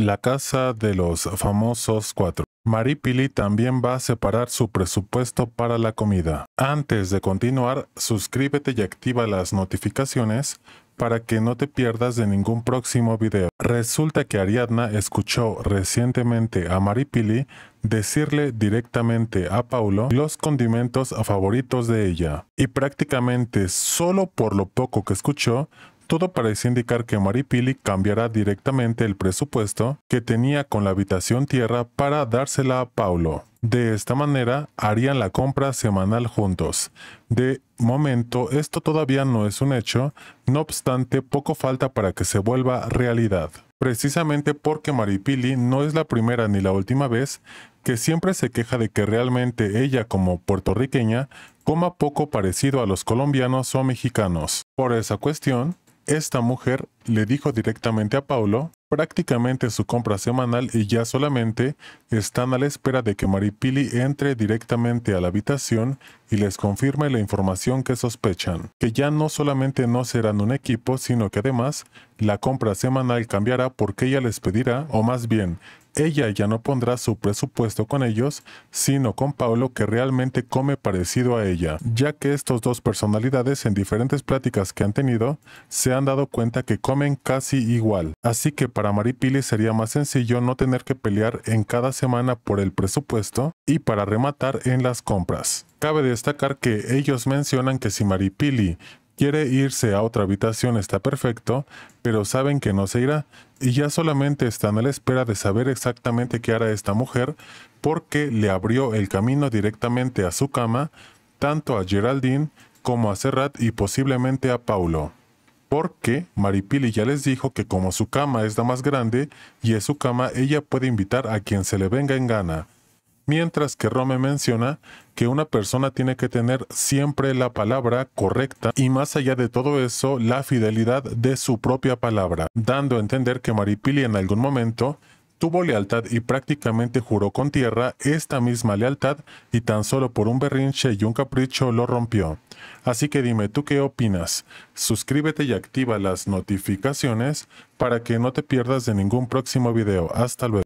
La Casa de los Famosos cuatro. Maripili también va a separar su presupuesto para la comida. Antes de continuar, suscríbete y activa las notificaciones para que no te pierdas de ningún próximo video. Resulta que Ariadna escuchó recientemente a Maripili decirle directamente a Paulo los condimentos favoritos de ella. Y prácticamente solo por lo poco que escuchó, todo parece indicar que Maripili cambiará directamente el presupuesto que tenía con la habitación tierra para dársela a Paulo. De esta manera harían la compra semanal juntos. De momento esto todavía no es un hecho, no obstante poco falta para que se vuelva realidad. Precisamente porque Maripili no es la primera ni la última vez que siempre se queja de que realmente ella como puertorriqueña coma poco parecido a los colombianos o mexicanos. Por esa cuestión, esta mujer le dijo directamente a Paulo prácticamente su compra semanal y ya solamente están a la espera de que Maripili entre directamente a la habitación y les confirme la información que sospechan, que ya no solamente no serán un equipo, sino que además la compra semanal cambiará porque ella les pedirá, o más bien, ella ya no pondrá su presupuesto con ellos, sino con Paulo que realmente come parecido a ella, ya que estos dos personalidades en diferentes pláticas que han tenido se han dado cuenta que comen casi igual, así que para Maripili sería más sencillo no tener que pelear en cada semana por el presupuesto y para rematar en las compras. Cabe destacar que ellos mencionan que si Maripili quiere irse a otra habitación está perfecto, pero saben que no se irá y ya solamente están a la espera de saber exactamente qué hará esta mujer porque le abrió el camino directamente a su cama tanto a Geraldine como a Serrat y posiblemente a Paulo porque Maripili ya les dijo que como su cama es la más grande y es su cama, ella puede invitar a quien se le venga en gana. Mientras que Rome menciona que una persona tiene que tener siempre la palabra correcta y más allá de todo eso, la fidelidad de su propia palabra, dando a entender que Maripili en algún momento tuvo lealtad y prácticamente juró con tierra esta misma lealtad y tan solo por un berrinche y un capricho lo rompió. Así que dime tú qué opinas. Suscríbete y activa las notificaciones para que no te pierdas de ningún próximo video. Hasta luego.